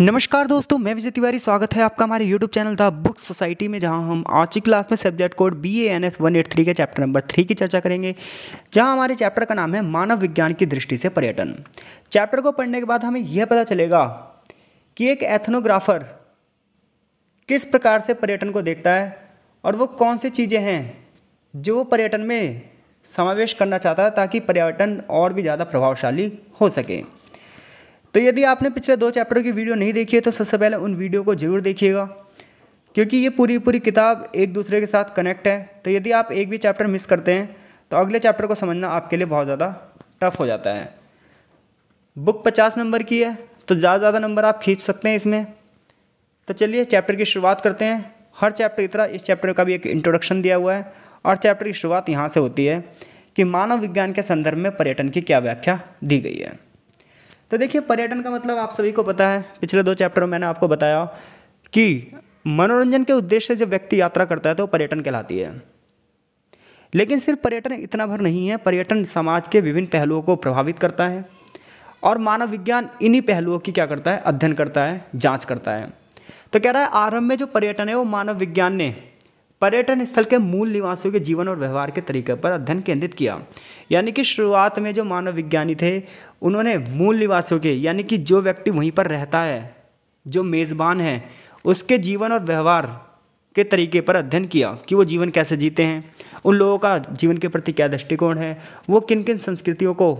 नमस्कार दोस्तों मैं विजय तिवारी स्वागत है आपका हमारे YouTube channel the book society में जहां हम आज की क्लास में subject code B A N S one eight three के चैप्टर नंबर थ्री की चर्चा करेंगे जहां हमारे चैप्टर का नाम है मानव विज्ञान की दृष्टि से पर्यटन चैप्टर को पढ़ने के बाद हमें यह पता चलेगा कि एक एथनोग्राफर किस प्रकार से पर्यटन को देखता है और वो कौन सी चीज़ें हैं जो पर्यटन में समावेश करना चाहता है ताकि पर्यटन और भी ज़्यादा प्रभावशाली हो सके तो यदि आपने पिछले दो चैप्टरों की वीडियो नहीं देखी है तो सबसे पहले उन वीडियो को जरूर देखिएगा क्योंकि ये पूरी पूरी किताब एक दूसरे के साथ कनेक्ट है तो यदि आप एक भी चैप्टर मिस करते हैं तो अगले चैप्टर को समझना आपके लिए बहुत ज़्यादा टफ हो जाता है बुक पचास नंबर की है तो ज़्यादा ज़्यादा नंबर आप खींच सकते हैं इसमें तो चलिए चैप्टर की शुरुआत करते हैं हर चैप्टर की तरह इस चैप्टर का भी एक इंट्रोडक्शन दिया हुआ है और चैप्टर की शुरुआत यहाँ से होती है कि मानव विज्ञान के संदर्भ में पर्यटन की क्या व्याख्या दी गई है तो देखिए पर्यटन का मतलब आप सभी को पता है पिछले दो चैप्टर में मैंने आपको बताया कि मनोरंजन के उद्देश्य से जब व्यक्ति यात्रा करता है तो पर्यटन कहलाती है लेकिन सिर्फ पर्यटन इतना भर नहीं है पर्यटन समाज के विभिन्न पहलुओं को प्रभावित करता है और मानव विज्ञान इन्हीं पहलुओं की क्या करता है अध्ययन करता है जांच करता है तो कह रहा है आरंभ में जो पर्यटन है वो मानव विज्ञान ने पर्यटन स्थल के मूल निवासियों के जीवन और व्यवहार के तरीके पर अध्ययन केंद्रित किया यानी कि शुरुआत में जो मानव विज्ञानी थे उन्होंने मूल निवासियों के यानी कि जो व्यक्ति वहीं पर रहता है जो मेज़बान है उसके जीवन और व्यवहार के तरीके पर अध्ययन किया कि वो जीवन कैसे जीते हैं उन लोगों का जीवन के प्रति क्या दृष्टिकोण है वो किन किन संस्कृतियों को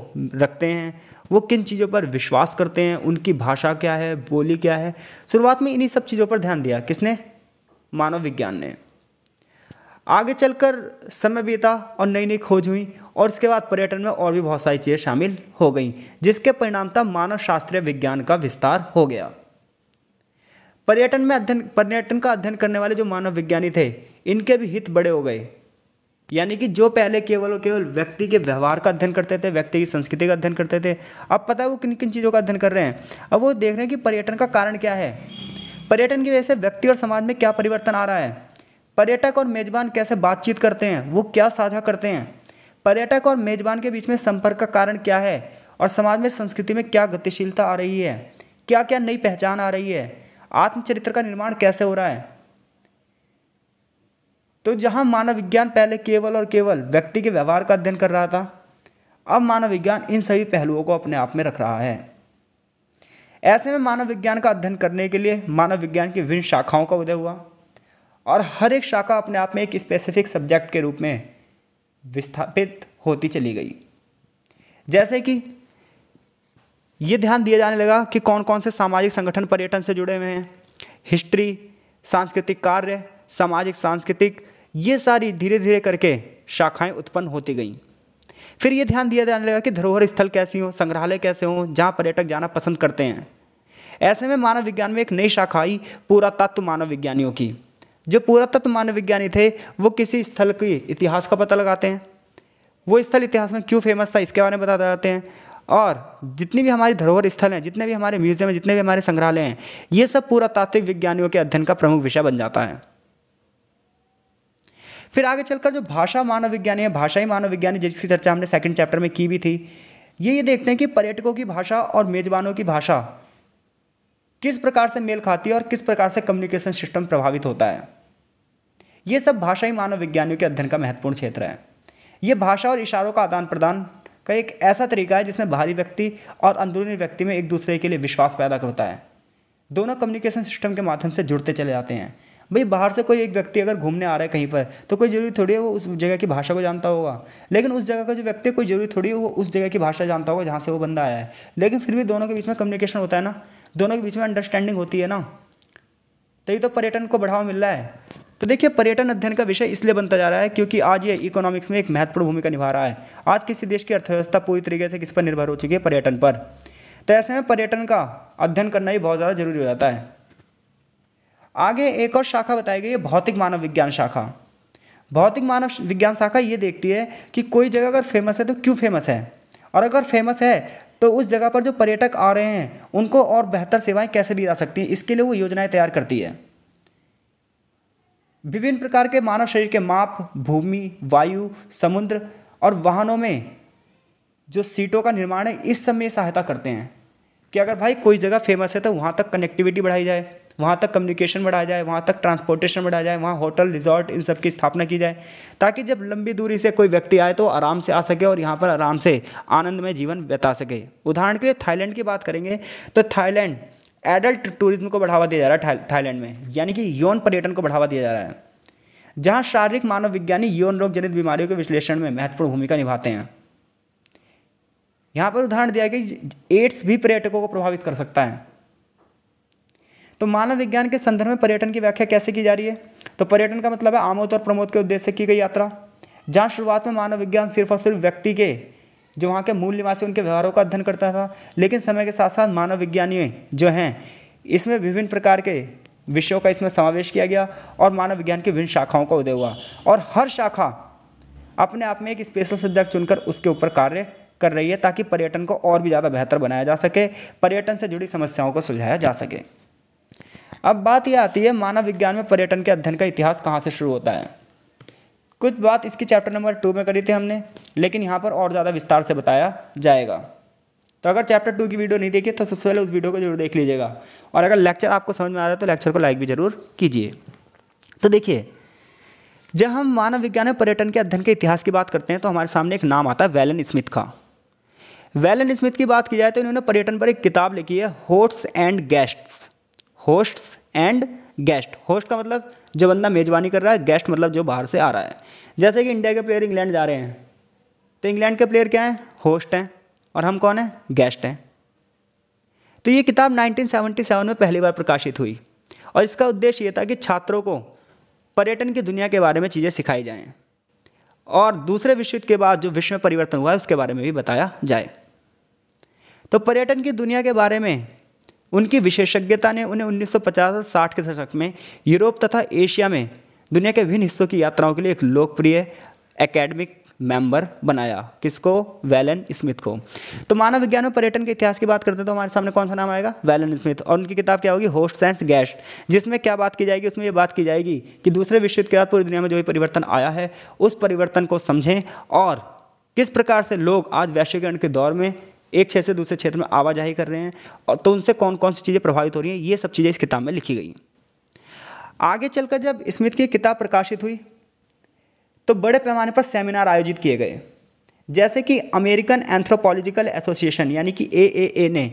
रखते हैं वो किन चीज़ों पर विश्वास करते हैं उनकी भाषा क्या है बोली क्या है शुरुआत में इन्हीं सब चीज़ों पर ध्यान दिया किसने मानव विज्ञान ने आगे चलकर समय बीता और नई नई खोज हुई और इसके बाद पर्यटन में और भी बहुत सारी चीज़ें शामिल हो गई जिसके परिणामतः मानव शास्त्रीय विज्ञान का विस्तार हो गया पर्यटन में अध्ययन पर्यटन का अध्ययन करने वाले जो मानव विज्ञानी थे इनके भी हित बड़े हो गए यानी कि जो पहले केवल और केवल व्यक्ति के व्यवहार का अध्ययन करते थे व्यक्ति की संस्कृति का अध्ययन करते थे अब पता है वो किन किन चीज़ों का अध्ययन कर रहे हैं अब वो देख रहे हैं कि पर्यटन का कारण क्या है पर्यटन की वजह से व्यक्ति और समाज में क्या परिवर्तन आ रहा है पर्यटक और मेज़बान कैसे बातचीत करते हैं वो क्या साझा करते हैं पर्यटक और मेज़बान के बीच में संपर्क का कारण क्या है और समाज में संस्कृति में क्या गतिशीलता आ रही है क्या क्या नई पहचान आ रही है आत्मचरित्र का निर्माण कैसे हो रहा है तो जहां मानव विज्ञान पहले केवल और केवल व्यक्ति के व्यवहार का अध्ययन कर रहा था अब मानव विज्ञान इन सभी पहलुओं को अपने आप में रख रहा है ऐसे में मानव विज्ञान का अध्ययन करने के लिए मानव विज्ञान की विभिन्न शाखाओं का उदय हुआ और हर एक शाखा अपने आप में एक स्पेसिफिक सब्जेक्ट के रूप में विस्थापित होती चली गई जैसे कि ये ध्यान दिया जाने लगा कि कौन कौन से सामाजिक संगठन पर्यटन से जुड़े हुए हैं हिस्ट्री सांस्कृतिक कार्य सामाजिक सांस्कृतिक ये सारी धीरे धीरे करके शाखाएं उत्पन्न होती गईं फिर ये ध्यान दिया जाने लगा कि धरोहर स्थल कैसी हो संग्रहालय कैसे हों जहाँ पर्यटक जाना पसंद करते हैं ऐसे में मानव विज्ञान में एक नई शाखा आई पूरा तत्व मानव विज्ञानियों की जो पुरातत्व मानव विज्ञानी थे वो किसी स्थल के इतिहास का पता लगाते हैं वो स्थल इतिहास में क्यों फेमस था इसके बारे में बता जाते हैं और जितनी भी हमारी धरोहर स्थल हैं जितने भी हमारे म्यूजियम हैं जितने भी हमारे संग्रहालय हैं ये सब पुरातात्विक विज्ञानियों के अध्ययन का प्रमुख विषय बन जाता है फिर आगे चलकर जो भाषा मानव विज्ञानी है भाषाई मानव विज्ञानी जिसकी चर्चा हमने सेकंड चैप्टर में की भी थी ये ये देखते हैं कि पर्यटकों की भाषा और मेजबानों की भाषा किस प्रकार से मेल खाती है और किस प्रकार से कम्युनिकेशन सिस्टम प्रभावित होता है ये सब भाषाई मानव विज्ञानियों के अध्ययन का महत्वपूर्ण क्षेत्र है ये भाषा और इशारों का आदान प्रदान का एक ऐसा तरीका है जिसमें बाहरी व्यक्ति और अंदरूनी व्यक्ति में एक दूसरे के लिए विश्वास पैदा करता है दोनों कम्युनिकेशन सिस्टम के माध्यम से जुड़ते चले जाते हैं भाई बाहर से कोई एक व्यक्ति अगर घूमने आ रहा है कहीं पर तो कोई जरूरी थोड़ी है वो उस जगह की भाषा को जानता होगा लेकिन उस जगह का जो व्यक्ति कोई जरूरी थोड़ी है वो उस जगह की भाषा जानता होगा जहाँ से वो बंदा आया है लेकिन फिर भी दोनों के बीच में कम्युनिकेशन होता है ना दोनों के बीच में अंडरस्टैंडिंग होती है ना तभी तो, तो पर्यटन को बढ़ावा मिल रहा है तो देखिए पर्यटन अध्ययन का विषय इसलिए बनता जा रहा है क्योंकि आज ये इकोनॉमिक्स में एक महत्वपूर्ण भूमिका निभा रहा है आज किसी देश की अर्थव्यवस्था पूरी तरीके से किस पर निर्भर हो चुकी है पर्यटन पर तो ऐसे में पर्यटन का अध्ययन करना ही बहुत ज़्यादा जरूरी हो जाता है आगे एक और शाखा बताई गई है भौतिक मानव विज्ञान शाखा भौतिक मानव विज्ञान शाखा ये देखती है कि कोई जगह अगर फेमस है तो क्यों फेमस है और अगर फेमस है तो उस जगह पर जो पर्यटक आ रहे हैं उनको और बेहतर सेवाएं कैसे दी जा सकती हैं इसके लिए वो योजनाएं तैयार करती है विभिन्न प्रकार के मानव शरीर के माप भूमि वायु समुद्र और वाहनों में जो सीटों का निर्माण है इस समय सहायता करते हैं कि अगर भाई कोई जगह फेमस है तो वहाँ तक कनेक्टिविटी बढ़ाई जाए वहाँ तक कम्युनिकेशन बढ़ाया जाए वहाँ तक ट्रांसपोर्टेशन बढ़ाया जाए वहाँ होटल रिजॉर्ट इन सब की स्थापना की जाए ताकि जब लंबी दूरी से कोई व्यक्ति आए तो आराम से आ सके और यहाँ पर आराम से आनंद में जीवन बिता सके उदाहरण के लिए थाईलैंड की बात करेंगे तो थाईलैंड एडल्ट टूरिज्म को बढ़ावा दिया जा रहा है थाईलैंड में यानी कि यौन पर्यटन को बढ़ावा दिया जा रहा है जहाँ शारीरिक मानव विज्ञानी यौन रोग जनित बीमारियों के विश्लेषण में महत्वपूर्ण भूमिका निभाते हैं यहाँ पर उदाहरण दिया कि एड्स भी पर्यटकों को प्रभावित कर सकता है तो मानव विज्ञान के संदर्भ में पर्यटन की व्याख्या कैसे की जा रही है तो पर्यटन का मतलब है आमोद और प्रमोद के उद्देश्य से की गई यात्रा जहाँ शुरुआत में मानव विज्ञान सिर्फ और सिर्फ व्यक्ति के जो वहाँ के मूल निवासी उनके व्यवहारों का अध्ययन करता था लेकिन समय के साथ साथ मानव विज्ञानी जो हैं इसमें विभिन्न प्रकार के विषयों का इसमें समावेश किया गया और मानव विज्ञान की विभिन्न शाखाओं का उदय हुआ और हर शाखा अपने आप में एक स्पेशल सब्जेक्ट चुनकर उसके ऊपर कार्य कर रही है ताकि पर्यटन को और भी ज़्यादा बेहतर बनाया जा सके पर्यटन से जुड़ी समस्याओं को सुलझाया जा सके अब बात यह आती है मानव विज्ञान में पर्यटन के अध्ययन का इतिहास कहाँ से शुरू होता है कुछ बात इसकी चैप्टर नंबर टू में करी थी हमने लेकिन यहाँ पर और ज़्यादा विस्तार से बताया जाएगा तो अगर चैप्टर टू की वीडियो नहीं देखी तो सबसे पहले उस वीडियो को जरूर देख लीजिएगा और अगर लेक्चर आपको समझ में आ रहा है तो लेक्चर को लाइक भी जरूर कीजिए तो देखिए जब हम मानव विज्ञान में पर्यटन के अध्ययन के इतिहास की बात करते हैं तो हमारे सामने एक नाम आता है वैलन स्मिथ का वेलन स्मिथ की बात की जाए तो इन्होंने पर्यटन पर एक किताब लिखी है hosts and guests hosts and guest host का मतलब जो बंदा मेज़बानी कर रहा है गेस्ट मतलब जो बाहर से आ रहा है जैसे कि इंडिया के प्लेयर इंग्लैंड जा रहे हैं तो इंग्लैंड के प्लेयर क्या हैं होस्ट हैं और हम कौन हैं गेस्ट हैं तो ये किताब 1977 में पहली बार प्रकाशित हुई और इसका उद्देश्य ये था कि छात्रों को पर्यटन की दुनिया के बारे में चीज़ें सिखाई जाएँ और दूसरे विश्व युद्ध के बाद जो विश्व में परिवर्तन हुआ है उसके बारे में भी बताया जाए तो पर्यटन की दुनिया के बारे में उनकी विशेषज्ञता ने उन्हें 1950 और 60 के दशक में यूरोप तथा एशिया में दुनिया के विभिन्न हिस्सों की यात्राओं के लिए एक लोकप्रिय एकेडमिक मेंबर बनाया किसको वैलन स्मिथ को तो मानव विज्ञान में पर्यटन के इतिहास की बात करते हैं तो हमारे सामने कौन सा नाम आएगा वैलन स्मिथ और उनकी किताब क्या होगी होस्ट सेंस गैस्ट जिसमें क्या बात की जाएगी उसमें ये बात की जाएगी कि दूसरे विश्व युद्ध के बाद पूरी दुनिया में जो भी परिवर्तन आया है उस परिवर्तन को समझें और किस प्रकार से लोग आज वैश्वीकरण के दौर में एक क्षेत्र से दूसरे क्षेत्र में आवाजाही कर रहे हैं और तो उनसे कौन कौन सी चीज़ें प्रभावित हो रही हैं ये सब चीज़ें इस किताब में लिखी गई आगे चलकर जब स्मिथ की किताब प्रकाशित हुई तो बड़े पैमाने पर सेमिनार आयोजित किए गए जैसे कि अमेरिकन एंथ्रोपोलॉजिकल एसोसिएशन यानी कि ए ने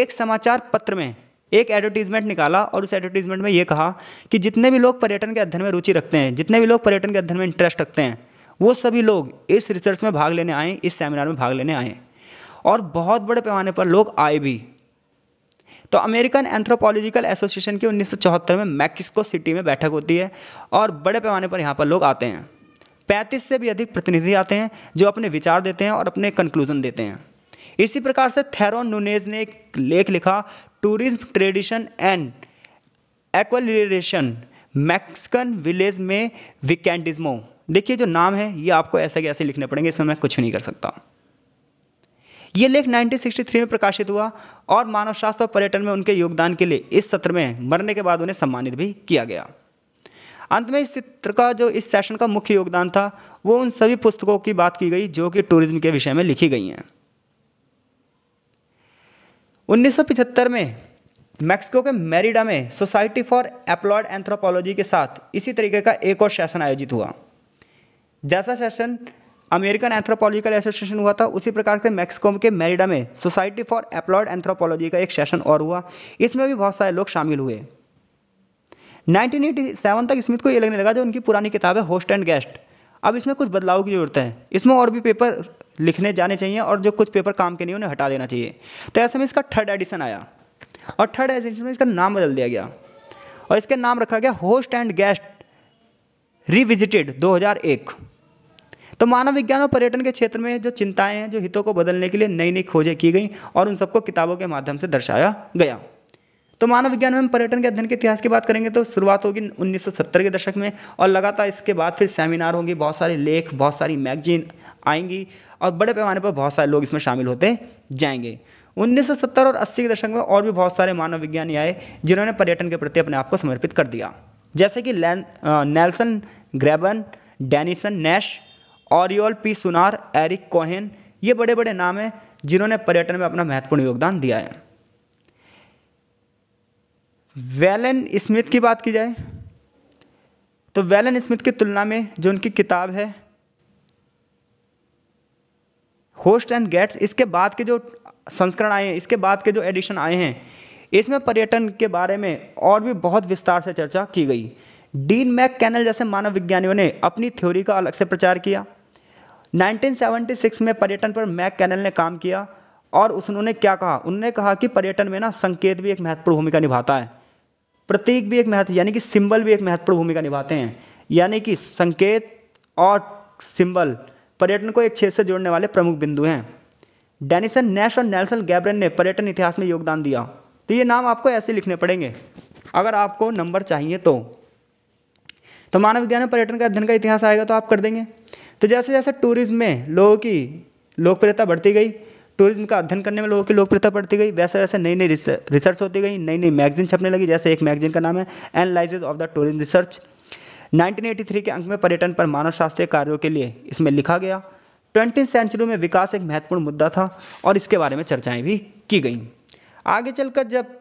एक समाचार पत्र में एक एडवर्टीजमेंट निकाला और उस एडवर्टीजमेंट में ये कहा कि जितने भी लोग पर्यटन के अध्ययन में रुचि रखते हैं जितने भी लोग पर्यटन के अध्ययन में इंटरेस्ट रखते हैं वो सभी लोग इस रिसर्च में भाग लेने आएँ इस सेमिनार में भाग लेने आएँ और बहुत बड़े पैमाने पर लोग आए भी तो अमेरिकन एंथ्रोपोलॉजिकल एसोसिएशन की उन्नीस में मैक्सिको सिटी में बैठक होती है और बड़े पैमाने पर यहाँ पर लोग आते हैं पैंतीस से भी अधिक प्रतिनिधि आते हैं जो अपने विचार देते हैं और अपने कंक्लूजन देते हैं इसी प्रकार से थेरोन नूनेज ने एक लेख लिखा tourism tradition and acculturation Mexican village में विकैंडिज्मो देखिए जो नाम है ये आपको ऐसे कैसे लिखने पड़ेंगे इसमें मैं कुछ नहीं कर सकता ये लेख 1963 में प्रकाशित हुआ और मानव शास्त्र और पर्यटन में उनके योगदान के लिए इस सत्र में मरने के बाद उन्हें सम्मानित भी किया गया अंत में इस चित्र का जो इस सेशन का मुख्य योगदान था वो उन सभी पुस्तकों की बात की गई जो कि टूरिज्म के विषय में लिखी गई हैं 1975 में मैक्सिको के मेरिडा में सोसाइटी फॉर एप्लॉयड एंथ्रोपोलॉजी के साथ इसी तरीके का एक और सेशन आयोजित हुआ जैसा सेशन अमेरिकन एंथ्रोपोलॉजिकल एसोसिएशन हुआ था उसी प्रकार से मैक्सिको के मेरिडा में सोसाइटी फॉर एप्लॉयड एंथ्रोपोलॉजी का एक सेशन और हुआ इसमें भी बहुत सारे लोग शामिल हुए 1987 तक स्मिथ को ये लगने लगा जो उनकी पुरानी किताब है होस्ट एंड गेस्ट अब इसमें कुछ बदलाव की ज़रूरत है इसमें और भी पेपर लिखने जाने चाहिए और जो कुछ पेपर काम के नहीं उन्हें हटा देना चाहिए तो ऐसे में इसका थर्ड एडिशन आया और थर्ड एडिशन में इसका नाम बदल दिया गया और इसका नाम रखा गया होस्ट एंड गेस्ट रिविजिटेड दो तो मानव विज्ञान और पर्यटन के क्षेत्र में जो चिंताएं हैं जो हितों को बदलने के लिए नई नई खोजें की गई और उन सबको किताबों के माध्यम से दर्शाया गया तो मानव विज्ञान में पर्यटन के अध्ययन के इतिहास की बात करेंगे तो शुरुआत होगी 1970 के दशक में और लगातार इसके बाद फिर सेमिनार होंगे बहुत सारे लेख बहुत सारी मैगजीन आएंगी और बड़े पैमाने पर बहुत सारे लोग इसमें शामिल होते जाएंगे 1970 और 80 के दशक में और भी बहुत सारे मानव विज्ञानी आए जिन्होंने पर्यटन के प्रति अपने आप को समर्पित कर दिया जैसे कि Nelson Graburn Dennison Nash Oriol Pi Sunyer Erik Cohen ये बड़े बड़े नाम हैं जिन्होंने पर्यटन में अपना महत्वपूर्ण योगदान दिया है वेलन स्मिथ की बात की जाए तो वेलन स्मिथ की तुलना में जो उनकी किताब है होस्ट एंड गेट्स इसके बाद के जो संस्करण आए हैं इसके बाद के जो एडिशन आए हैं इसमें पर्यटन के बारे में और भी बहुत विस्तार से चर्चा की गई डीन मैक कैनल जैसे मानव विज्ञानियों ने अपनी थ्योरी का अलग से प्रचार किया 1976 में पर्यटन पर मैक कैनल ने काम किया और उन्होंने क्या कहा उन्होंने कहा कि पर्यटन में ना संकेत भी एक महत्वपूर्ण भूमिका निभाता है प्रतीक भी एक महत्व यानी कि सिंबल भी एक महत्वपूर्ण भूमिका निभाते हैं यानी कि संकेत और सिंबल पर्यटन को एक क्षेत्र से जोड़ने वाले प्रमुख बिंदु हैं डेनिसन नेश और नेल्सन गैब्रन ने पर्यटन इतिहास में योगदान दिया तो ये नाम आपको ऐसे लिखने पड़ेंगे अगर आपको नंबर चाहिए तो तो मानव विज्ञान में पर्यटन का अध्ययन का इतिहास आएगा तो आप कर देंगे तो जैसे जैसे टूरिज्म में लोगों की लोकप्रियता बढ़ती गई टूरिज्म का अध्ययन करने में लोगों की लोकप्रियता बढ़ती गई वैसे वैसे नई नई रिसर्च होती गई नई नई मैगजीन छपने लगी जैसे एक मैगजीन का नाम है analysis of the tourism research 1983 के अंक में पर्यटन पर मानव शास्त्रीय कार्यों के लिए इसमें लिखा गया ट्वेंटी सेंचुरी में विकास एक महत्वपूर्ण मुद्दा था और इसके बारे में चर्चाएं भी की गई आगे चलकर जब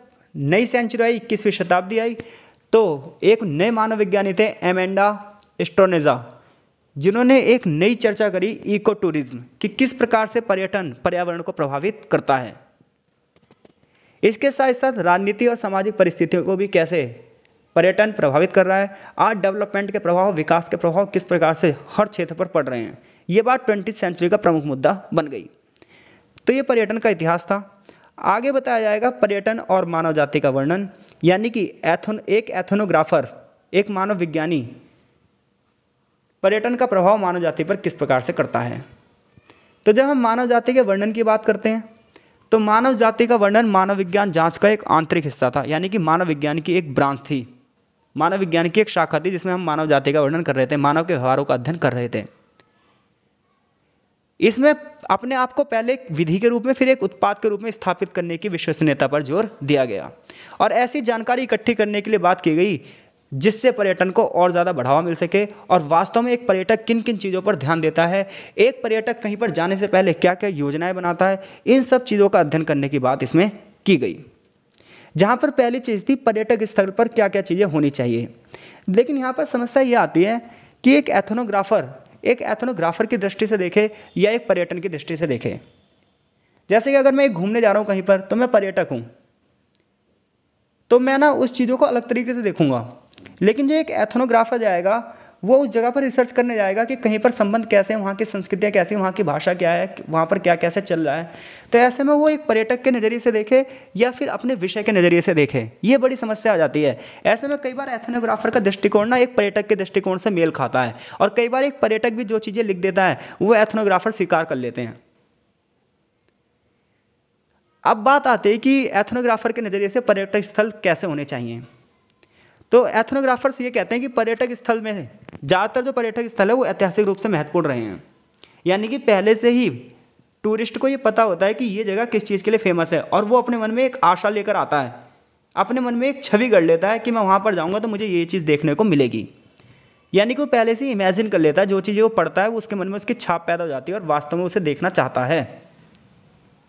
नई सेंचुरी आई इक्कीसवीं शताब्दी आई तो एक नए मानव विज्ञानी थे एमेंडा एस्ट्रोनेजा जिन्होंने एक नई चर्चा करी इको टूरिज्म कि किस प्रकार से पर्यटन पर्यावरण को प्रभावित करता है इसके साथ साथ राजनीति और सामाजिक परिस्थितियों को भी कैसे पर्यटन प्रभावित कर रहा है आज डेवलपमेंट के प्रभाव विकास के प्रभाव किस प्रकार से हर क्षेत्र पर पड़ रहे हैं ये बात ट्वेंटी सेंचुरी का प्रमुख मुद्दा बन गई तो ये पर्यटन का इतिहास था आगे बताया जाएगा पर्यटन और मानव जाति का वर्णन यानी कि एथन एक एथनोग्राफर एक मानव विज्ञानी पर्यटन का प्रभाव मानव जाति पर किस प्रकार से करता है तो जब हम मानव जाति के वर्णन की बात करते हैं तो मानव जाति का वर्णन मानव विज्ञान जांच का एक आंतरिक हिस्सा था यानी कि मानव विज्ञान की एक ब्रांच थी मानव विज्ञान की एक शाखा थी जिसमें हम मानव जाति का वर्णन कर रहे थे मानव के व्यवहारों का अध्ययन कर रहे थे इसमें अपने आप को पहले एक विधि के रूप में फिर एक उत्पाद के रूप में स्थापित करने की विश्वसनीयता पर जोर दिया गया और ऐसी जानकारी इकट्ठी करने के लिए बात की गई जिससे पर्यटन को और ज़्यादा बढ़ावा मिल सके और वास्तव में एक पर्यटक किन किन चीज़ों पर ध्यान देता है एक पर्यटक कहीं पर जाने से पहले क्या क्या योजनाएं बनाता है इन सब चीज़ों का अध्ययन करने की बात इसमें की गई जहाँ पर पहली चीज़ थी पर्यटक स्थल पर क्या क्या चीज़ें होनी चाहिए लेकिन यहाँ पर समस्या ये आती है कि एक एथनोग्राफर एक एथनोग्राफर की दृष्टि से देखे या एक पर्यटन की दृष्टि से देखे जैसे कि अगर मैं घूमने जा रहा हूँ कहीं पर तो मैं पर्यटक हूँ तो मैं ना उस चीज़ों को अलग तरीके से देखूंगा लेकिन जो एक एथनोग्राफर जाएगा वो उस जगह पर रिसर्च करने जाएगा कि कहीं पर संबंध कैसे हैं वहाँ की संस्कृतियाँ कैसी वहाँ की भाषा क्या है वहाँ पर क्या कैसे चल रहा है तो ऐसे में वो एक पर्यटक के नज़रिए से देखे या फिर अपने विषय के नज़रिए से देखे ये बड़ी समस्या आ जाती है ऐसे में कई बार एथनोग्राफर का दृष्टिकोण ना एक पर्यटक के दृष्टिकोण से मेल खाता है और कई बार एक पर्यटक भी जो चीज़ें लिख देता है वो एथनोग्राफर स्वीकार कर लेते हैं अब बात आती है कि एथनोग्राफर के नज़रिए से पर्यटक स्थल कैसे होने चाहिए तो एथनोग्राफर्स ये कहते हैं कि पर्यटक स्थल में ज़्यादातर जो पर्यटक स्थल है वो ऐतिहासिक रूप से महत्वपूर्ण रहे हैं यानी कि पहले से ही टूरिस्ट को ये पता होता है कि ये जगह किस चीज़ के लिए फेमस है और वो अपने मन में एक आशा लेकर आता है अपने मन में एक छवि गढ़ लेता है कि मैं वहाँ पर जाऊँगा तो मुझे ये चीज़ देखने को मिलेगी यानी कि वो पहले से इमेजिन कर लेता है जो चीज़ें वो पढ़ता है वो उसके मन में उसकी छाप पैदा हो जाती है और वास्तव में उसे देखना चाहता है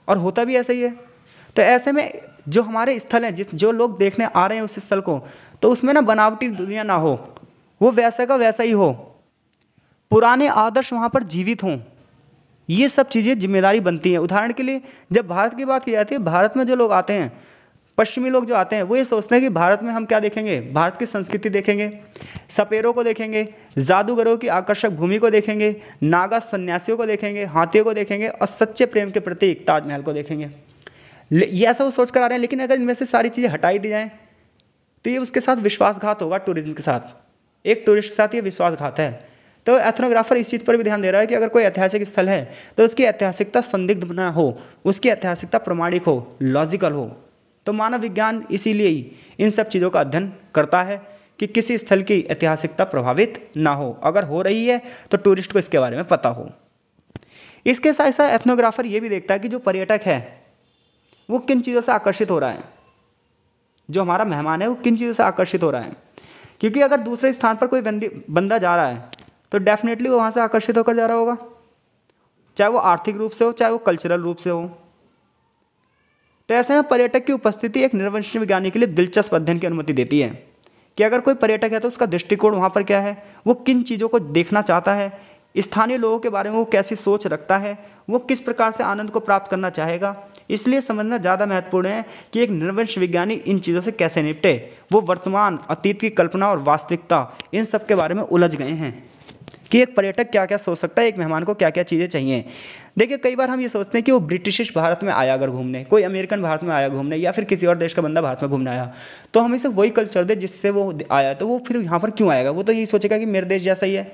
और होता भी ऐसा ही है तो ऐसे में जो हमारे स्थल हैं जिस जो लोग देखने आ रहे हैं उस स्थल को तो उसमें ना बनावटी दुनिया ना हो वो वैसा का वैसा ही हो पुराने आदर्श वहाँ पर जीवित हों ये सब चीज़ें जिम्मेदारी बनती हैं उदाहरण के लिए जब भारत की बात की जाती है भारत में जो लोग आते हैं पश्चिमी लोग जो आते हैं वो ये सोचते हैं कि भारत में हम क्या देखेंगे भारत की संस्कृति देखेंगे सपेरों को देखेंगे जादूगरों की आकर्षक भूमि को देखेंगे नागा सन्यासियों को देखेंगे हाथियों को देखेंगे और सच्चे प्रेम के प्रतीक ताजमहल को देखेंगे ये ऐसा वो सोच कर आ रहे हैं लेकिन अगर इनमें से सारी चीज़ें हटाई दी जाएँ तो ये उसके साथ विश्वासघात होगा टूरिज्म के साथ एक टूरिस्ट के साथ ये विश्वासघात है तो एथनोग्राफर इस चीज़ पर भी ध्यान दे रहा है कि अगर कोई ऐतिहासिक स्थल है तो उसकी ऐतिहासिकता संदिग्ध ना हो उसकी ऐतिहासिकता प्रमाणिक हो लॉजिकल हो तो मानव विज्ञान इसीलिए ही इन सब चीज़ों का अध्ययन करता है कि किसी स्थल की ऐतिहासिकता प्रभावित ना हो अगर हो रही है तो टूरिस्ट को इसके बारे में पता हो इसके साथ साथ एथनोग्राफर ये भी देखता है कि जो पर्यटक है वो किन चीज़ों से आकर्षित हो रहा है जो हमारा मेहमान है वो किन चीज़ों से आकर्षित हो रहा है क्योंकि अगर दूसरे स्थान पर कोई बंदा जा रहा है तो डेफिनेटली वो वहाँ से आकर्षित होकर जा रहा होगा चाहे वो आर्थिक रूप से हो चाहे वो कल्चरल रूप से हो तो ऐसे में पर्यटक की उपस्थिति एक निरवंश विज्ञानी के लिए दिलचस्प अध्ययन की अनुमति देती है कि अगर कोई पर्यटक है तो उसका दृष्टिकोण वहाँ पर क्या है वो किन चीज़ों को देखना चाहता है स्थानीय लोगों के बारे में वो कैसी सोच रखता है वो किस प्रकार से आनंद को प्राप्त करना चाहेगा इसलिए समझना ज़्यादा महत्वपूर्ण है कि एक निर्वंश विज्ञानी इन चीज़ों से कैसे निपटे वो वर्तमान अतीत की कल्पना और वास्तविकता इन सब के बारे में उलझ गए हैं कि एक पर्यटक क्या क्या सोच सकता है एक मेहमान को क्या क्या चीज़ें चाहिए देखिए कई बार हम ये सोचते हैं कि वो ब्रिटिश भारत में आया अगर घूमने कोई अमेरिकन भारत में आया घूमने या फिर किसी और देश का बंदा भारत में घूमने आया तो हम इसे वही कल्चर दे जिससे वो आया तो वो फिर यहाँ पर क्यों आएगा वो तो यही सोचेगा कि मेरे देश जैसा ही है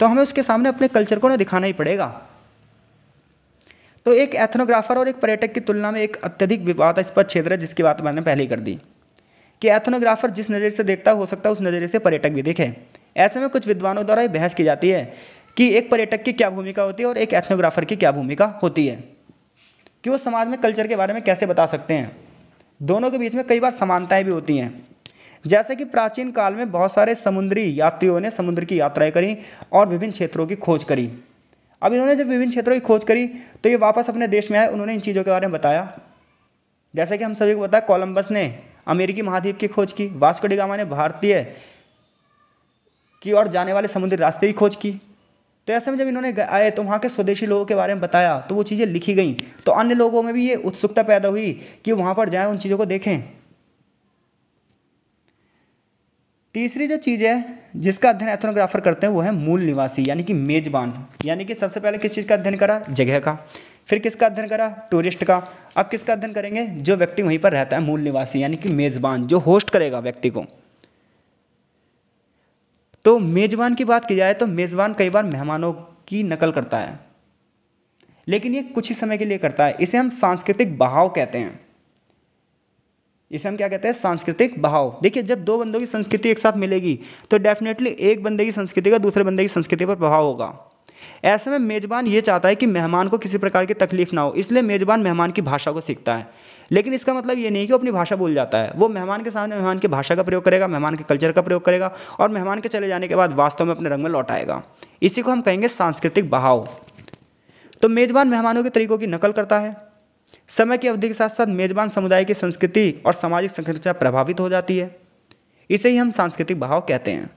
तो हमें उसके सामने अपने कल्चर को ना दिखाना ही पड़ेगा तो एक एथनोग्राफर और एक पर्यटक की तुलना में एक अत्यधिक विवादास्पद क्षेत्र है जिसकी बात मैंने पहले ही कर दी कि एथनोग्राफर जिस नज़र से देखता हो सकता है उस नज़रिए से पर्यटक भी देखे ऐसे में कुछ विद्वानों द्वारा बहस की जाती है कि एक पर्यटक की क्या भूमिका होती है और एक एथनोग्राफर की क्या भूमिका होती है कि वो समाज में कल्चर के बारे में कैसे बता सकते हैं दोनों के बीच में कई बार समानताएं भी होती हैं जैसे कि प्राचीन काल में बहुत सारे समुद्री यात्रियों ने समुद्र की यात्राएं करी और विभिन्न क्षेत्रों की खोज करी अब इन्होंने जब विभिन्न क्षेत्रों की खोज करी तो ये वापस अपने देश में आए उन्होंने इन चीज़ों के बारे में बताया जैसे कि हम सभी को पता है कोलम्बस ने अमेरिकी महाद्वीप की खोज की वास्को डिगामा ने भारतीय की ओर जाने वाले समुद्री रास्ते की खोज की तो ऐसे में जब इन्होंने आए तो वहाँ के स्वदेशी लोगों के बारे में बताया तो वो चीज़ें लिखी गई तो अन्य लोगों में भी ये उत्सुकता पैदा हुई कि वहाँ पर जाएं उन चीज़ों को देखें तीसरी जो चीज़ है जिसका अध्ययन एथनोग्राफर करते हैं वो है मूल निवासी यानी कि मेजबान यानी कि सबसे पहले किस चीज़ का अध्ययन करा जगह का फिर किसका अध्ययन करा टूरिस्ट का अब किसका अध्ययन करेंगे जो व्यक्ति वहीं पर रहता है मूल निवासी यानी कि मेज़बान जो होस्ट करेगा व्यक्ति को तो मेज़बान की बात की जाए तो मेज़बान कई बार मेहमानों की नकल करता है लेकिन ये कुछ ही समय के लिए करता है इसे हम सांस्कृतिक बहाव कहते हैं इसे हम क्या कहते हैं सांस्कृतिक बहाव देखिए जब दो बंदों की संस्कृति एक साथ मिलेगी तो डेफिनेटली एक बंदे की संस्कृति का दूसरे बंदे की संस्कृति पर प्रभाव होगा ऐसे में मेज़बान ये चाहता है कि मेहमान को किसी प्रकार की तकलीफ ना हो इसलिए मेज़बान मेहमान की भाषा को सीखता है लेकिन इसका मतलब ये नहीं कि वो अपनी भाषा भूल जाता है वो मेहमान के सामने मेहमान की भाषा का प्रयोग करेगा मेहमान के कल्चर का प्रयोग करेगा और मेहमान के चले जाने के बाद वास्तव में अपने रंग में लौट आएगा इसी को हम कहेंगे सांस्कृतिक बहाव तो मेज़बान मेहमानों के तरीकों की नकल करता है समय की अवधि के साथ साथ मेजबान समुदाय की संस्कृति और सामाजिक संरचना प्रभावित हो जाती है इसे ही हम सांस्कृतिक बहाव कहते हैं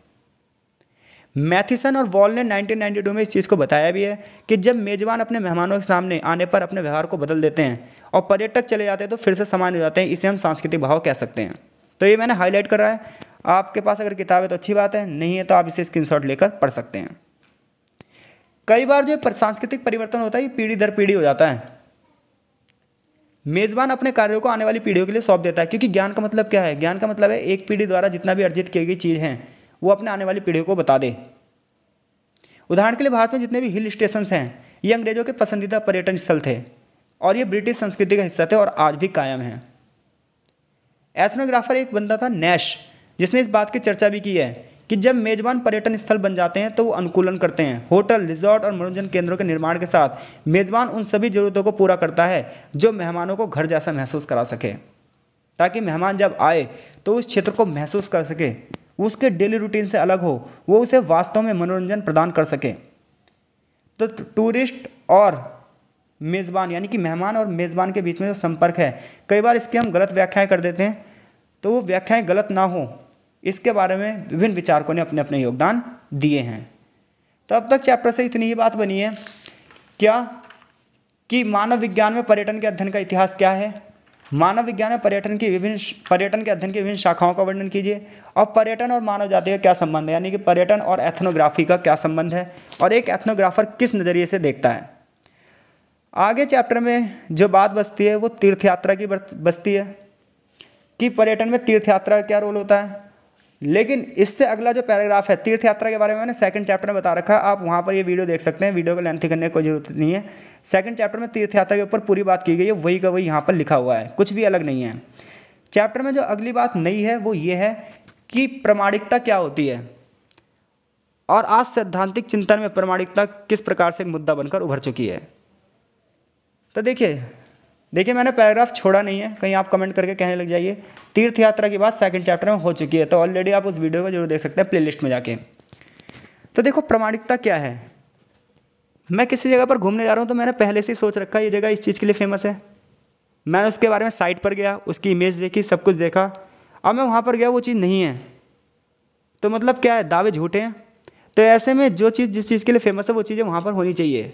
मैथिसन और वॉल ने 1992 में इस चीज़ को बताया भी है कि जब मेजबान अपने मेहमानों के सामने आने पर अपने व्यवहार को बदल देते हैं और पर्यटक चले जाते हैं तो फिर से समान हो जाते हैं इसे हम सांस्कृतिक भाव कह सकते हैं तो ये मैंने हाईलाइट करा है आपके पास अगर किताब है तो अच्छी बात है नहीं है तो आप इसे स्क्रीन लेकर पढ़ सकते हैं कई बार जो सांस्कृतिक परिवर्तन होता है ये पीढ़ी दर पीढ़ी हो जाता है मेजबान अपने कार्यों को आने वाली पीढ़ियों के लिए सौंप देता है क्योंकि ज्ञान का मतलब क्या है ज्ञान का मतलब है एक पीढ़ी द्वारा जितना भी अर्जित की गई चीज़ हैं वो अपने आने वाली पीढ़ियों को बता दे उदाहरण के लिए भारत में जितने भी हिल स्टेशन हैं ये अंग्रेजों के पसंदीदा पर्यटन स्थल थे और ये ब्रिटिश संस्कृति का हिस्सा थे और आज भी कायम है एथनोग्राफर एक बंदा था नैश जिसने इस बात की चर्चा भी की है कि जब मेजबान पर्यटन स्थल बन जाते हैं तो वो अनुकूलन करते हैं होटल रिजॉर्ट और मनोरंजन केंद्रों के निर्माण के साथ मेजबान उन सभी ज़रूरतों को पूरा करता है जो मेहमानों को घर जैसा महसूस करा सके ताकि मेहमान जब आए तो उस क्षेत्र को महसूस कर सके उसके डेली रूटीन से अलग हो वो उसे वास्तव में मनोरंजन प्रदान कर सके तो टूरिस्ट और मेज़बान यानी कि मेहमान और मेज़बान के बीच में जो संपर्क है कई बार इसकी हम गलत व्याख्याएं कर देते हैं तो वो व्याख्याएं गलत ना हों इसके बारे में विभिन्न विचारकों ने अपने अपने योगदान दिए हैं तो अब तक चैप्टर से इतनी ही बात बनी है क्या कि मानव विज्ञान में पर्यटन के अध्ययन का इतिहास क्या है मानव विज्ञान में पर्यटन की विभिन्न पर्यटन के अध्ययन की विभिन्न शाखाओं का वर्णन कीजिए और पर्यटन और मानव जाति का क्या संबंध है यानी कि पर्यटन और एथनोग्राफी का क्या संबंध है और एक एथनोग्राफर किस नज़रिए से देखता है आगे चैप्टर में जो बात बचती है वो तीर्थयात्रा की बचती है कि पर्यटन में तीर्थयात्रा का क्या रोल होता है लेकिन इससे अगला जो पैराग्राफ है तीर्थ यात्रा के बारे में मैंने सेकंड चैप्टर में बता रखा है आप वहाँ पर ये वीडियो देख सकते हैं वीडियो को लेंथी करने की कोई जरूरत नहीं है सेकंड चैप्टर में तीर्थ यात्रा के ऊपर पूरी बात की गई है वही का वही यहाँ पर लिखा हुआ है कुछ भी अलग नहीं है चैप्टर में जो अगली बात नई है वो ये है कि प्रमाणिकता क्या होती है और आज सैद्धांतिक चिंतन में प्रमाणिकता किस प्रकार से एक मुद्दा बनकर उभर चुकी है तो देखिए देखिए मैंने पैराग्राफ छोड़ा नहीं है कहीं आप कमेंट करके कहने लग जाइए तीर्थ यात्रा की बात सेकंड चैप्टर में हो चुकी है तो ऑलरेडी आप उस वीडियो को जरूर देख सकते हैं प्लेलिस्ट में जाके तो देखो प्रमाणिकता क्या है मैं किसी जगह पर घूमने जा रहा हूँ तो मैंने पहले से ही सोच रखा ये जगह इस चीज़ के लिए फेमस है मैंने उसके बारे में साइट पर गया उसकी इमेज देखी सब कुछ देखा अब मैं वहाँ पर गया वो चीज़ नहीं है तो मतलब क्या है दावे झूठे हैं तो ऐसे में जो चीज़ जिस चीज़ के लिए फेमस है वो चीज़ें वहाँ पर होनी चाहिए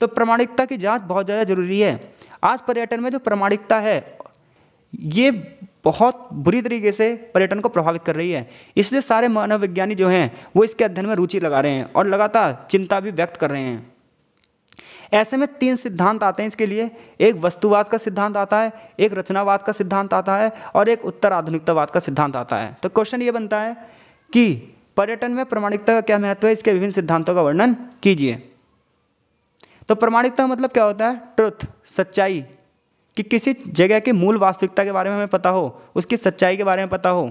तो प्रमाणिकता की जांच बहुत ज़्यादा ज़रूरी है आज पर्यटन में जो प्रमाणिकता है ये बहुत बुरी तरीके से पर्यटन को प्रभावित कर रही है इसलिए सारे मानव विज्ञानी जो हैं वो इसके अध्ययन में रुचि लगा रहे हैं और लगातार चिंता भी व्यक्त कर रहे हैं ऐसे में तीन सिद्धांत आते हैं इसके लिए एक वस्तुवाद का सिद्धांत आता है एक रचनावाद का सिद्धांत आता है और एक उत्तर आधुनिकतावाद का सिद्धांत आता है तो क्वेश्चन ये बनता है कि पर्यटन में प्रामाणिकता का क्या महत्व है इसके विभिन्न सिद्धांतों का वर्णन कीजिए तो प्रमाणिकता मतलब क्या होता है ट्रुथ सच्चाई कि किसी जगह के मूल वास्तविकता के बारे में हमें पता हो उसकी सच्चाई के बारे में पता हो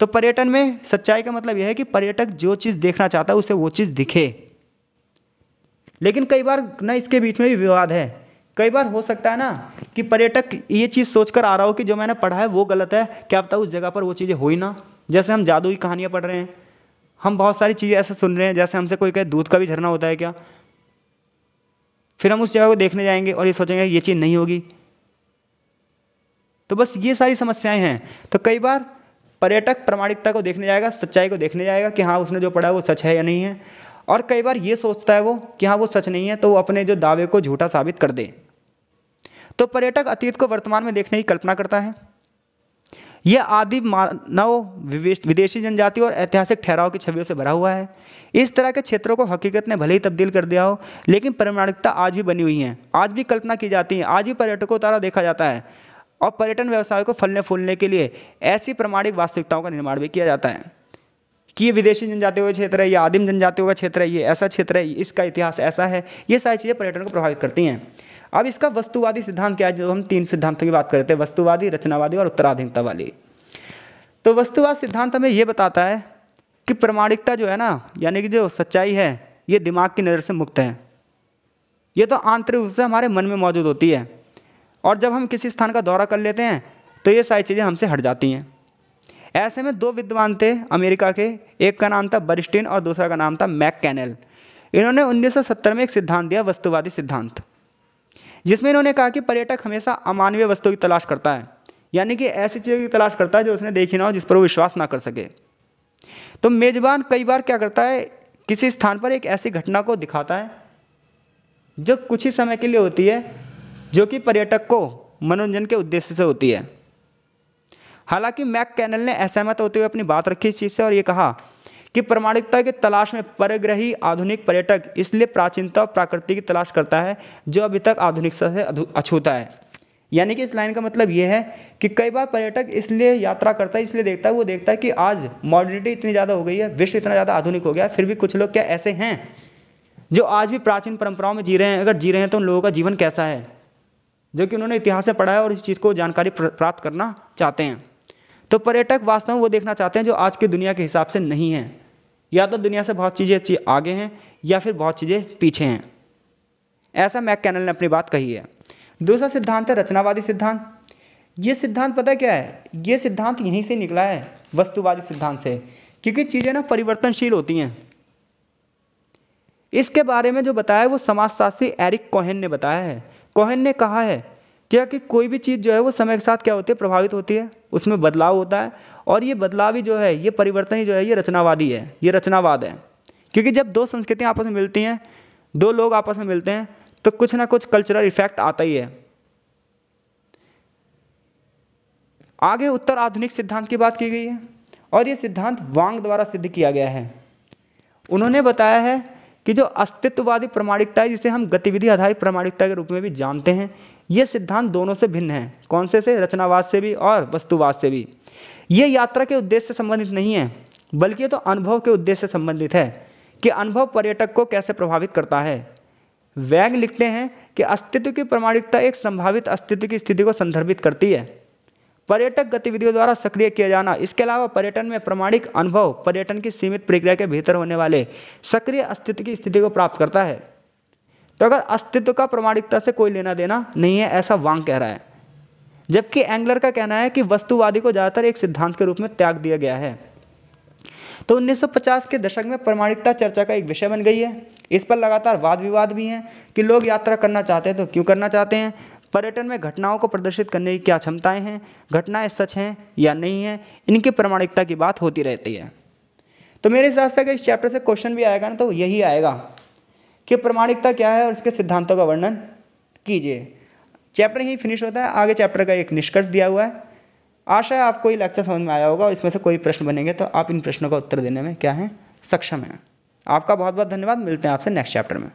तो पर्यटन में सच्चाई का मतलब यह है कि पर्यटक जो चीज़ देखना चाहता है उसे वो चीज़ दिखे लेकिन कई बार ना इसके बीच में भी विवाद है कई बार हो सकता है ना कि पर्यटक ये चीज़ सोचकर आ रहा हो कि जो मैंने पढ़ा है वो गलत है क्या पता उस जगह पर वो चीज़ें हुई ना जैसे हम जादू की कहानियां पढ़ रहे हैं हम बहुत सारी चीज़ें ऐसा सुन रहे हैं जैसे हमसे कोई कहे दूध का भी झरना होता है क्या फिर हम उस जगह को देखने जाएंगे और ये सोचेंगे ये चीज़ नहीं होगी तो बस ये सारी समस्याएं हैं तो कई बार पर्यटक प्रामाणिकता को देखने जाएगा सच्चाई को देखने जाएगा कि हाँ उसने जो पढ़ा वो सच है या नहीं है और कई बार ये सोचता है वो कि हाँ वो सच नहीं है तो वो अपने जो दावे को झूठा साबित कर दे तो पर्यटक अतीत को वर्तमान में देखने की कल्पना करता है यह आदि मानव विदेशी जनजाति और ऐतिहासिक ठहराव की छवियों से भरा हुआ है इस तरह के क्षेत्रों को हकीकत ने भले ही तब्दील कर दिया हो लेकिन प्रमाणिकता आज भी बनी हुई है आज भी कल्पना की जाती है आज भी पर्यटकों द्वारा देखा जाता है और पर्यटन व्यवसाय को फलने फूलने के लिए ऐसी प्रमाणिक वास्तविकताओं का निर्माण भी किया जाता है कि ये विदेशी जनजातियों का क्षेत्र है ये आदिम जनजातियों का क्षेत्र है ये ऐसा क्षेत्र है इसका इतिहास ऐसा है ये सारी चीज़ें पर्यटन को प्रभावित करती हैं अब इसका वस्तुवादी सिद्धांत क्या है जो हम तीन सिद्धांतों की बात करते हैं वस्तुवादी रचनावादी और उत्तराधीनता वाली तो वस्तुवाद सिद्धांत हमें ये बताता है कि प्रमाणिकता जो है ना यानी कि जो सच्चाई है ये दिमाग की नज़र से मुक्त है ये तो आंतरिक रूप से हमारे मन में मौजूद होती है और जब हम किसी स्थान का दौरा कर लेते हैं तो ये सारी चीज़ें हमसे हट जाती हैं ऐसे में दो विद्वान थे अमेरिका के एक का नाम था बरिस्टिन और दूसरा का नाम था मैक कैनल इन्होंने 1970 में एक सिद्धांत दिया वस्तुवादी सिद्धांत जिसमें इन्होंने कहा कि पर्यटक हमेशा अमानवीय वस्तु की तलाश करता है यानी कि ऐसी चीज़ों की तलाश करता है जो उसने देखी ना हो जिस पर वो विश्वास ना कर सके तो मेज़बान कई बार क्या करता है किसी स्थान पर एक ऐसी घटना को दिखाता है जो कुछ ही समय के लिए होती है जो कि पर्यटक को मनोरंजन के उद्देश्य से होती है हालांकि मैक कैनल ने असहमत होते हुए अपनी बात रखी इस चीज़ से और ये कहा कि प्रमाणिकता की तलाश में परग्रही आधुनिक पर्यटक इसलिए प्राचीनता और प्राकृतिक की तलाश करता है जो अभी तक आधुनिकता से अछूता है यानी कि इस लाइन का मतलब ये है कि कई बार पर्यटक इसलिए यात्रा करता है इसलिए देखता है वो देखता है कि आज मॉडर्निटी इतनी ज़्यादा हो गई है विश्व इतना ज़्यादा आधुनिक हो गया है फिर भी कुछ लोग क्या ऐसे हैं जो आज भी प्राचीन परंपराओं में जी रहे हैं अगर जी रहे हैं तो उन लोगों का जीवन कैसा है जो कि उन्होंने इतिहास से पढ़ा है और इस चीज़ को जानकारी प्राप्त करना चाहते हैं तो पर्यटक वास्तव में वो देखना चाहते हैं जो आज की दुनिया के हिसाब से नहीं है या तो दुनिया से बहुत चीज़ें आगे हैं या फिर बहुत चीज़ें पीछे हैं ऐसा मैक कैनल ने अपनी बात कही है दूसरा सिद्धांत है रचनावादी सिद्धांत ये सिद्धांत पता क्या है ये सिद्धांत यहीं से निकला है वस्तुवादी सिद्धांत से क्योंकि चीज़ें ना परिवर्तनशील होती हैं इसके बारे में जो बताया वो समाजशास्त्री एरिक कोहेन ने बताया है कोहेन ने कहा है क्या कि कोई भी चीज़ जो है वो समय के साथ क्या होती है प्रभावित होती है उसमें बदलाव होता है और ये बदलाव ही जो है ये परिवर्तन ही जो है ये रचनावादी है ये रचनावाद है क्योंकि जब दो संस्कृतियाँ आपस में मिलती हैं दो लोग आपस में मिलते हैं तो कुछ ना कुछ कल्चरल इफेक्ट आता ही है आगे उत्तर आधुनिक सिद्धांत की बात की गई है और ये सिद्धांत वांग द्वारा सिद्ध किया गया है उन्होंने बताया है कि जो अस्तित्ववादी प्रमाणिकता है जिसे हम गतिविधि आधारित प्रमाणिकता के रूप में भी जानते हैं ये सिद्धांत दोनों से भिन्न है कौन से से रचनावाद से भी और वस्तुवाद से भी ये यात्रा के उद्देश्य से संबंधित नहीं है बल्कि तो अनुभव के उद्देश्य से संबंधित है कि अनुभव पर्यटक को कैसे प्रभावित करता है वैग लिखते हैं कि अस्तित्व की प्रमाणिकता एक संभावित अस्तित्व की स्थिति को संदर्भित करती है पर्यटक गतिविधियों द्वारा सक्रिय किया जाना इसके अलावा पर्यटन में प्रमाणिक अनुभव पर्यटन की सीमित प्रक्रिया के भीतर होने वाले सक्रिय अस्तित्व की स्थिति को प्राप्त करता है तो अगर अस्तित्व का प्रमाणिकता से कोई लेना देना नहीं है ऐसा वांग कह रहा है जबकि एंगलर का कहना है कि वस्तुवादी को ज़्यादातर एक सिद्धांत के रूप में त्याग दिया गया है तो 1950 के दशक में प्रमाणिकता चर्चा का एक विषय बन गई है इस पर लगातार वाद विवाद भी हैं कि लोग यात्रा करना चाहते हैं तो क्यों करना चाहते हैं पर्यटन में घटनाओं को प्रदर्शित करने की क्या क्षमताएं हैं घटनाएं सच हैं या नहीं हैं इनकी प्रमाणिकता की बात होती रहती है तो मेरे हिसाब से अगर इस चैप्टर से क्वेश्चन भी आएगा ना तो यही आएगा कि प्रमाणिकता क्या है और इसके सिद्धांतों का वर्णन कीजिए चैप्टर यहीं फिनिश होता है आगे चैप्टर का एक निष्कर्ष दिया हुआ है आशा है आपको ये लेक्चर समझ में आया होगा और इसमें से कोई प्रश्न बनेंगे तो आप इन प्रश्नों का उत्तर देने में क्या हैं सक्षम हैं आपका बहुत बहुत धन्यवाद मिलते हैं आपसे नेक्स्ट चैप्टर में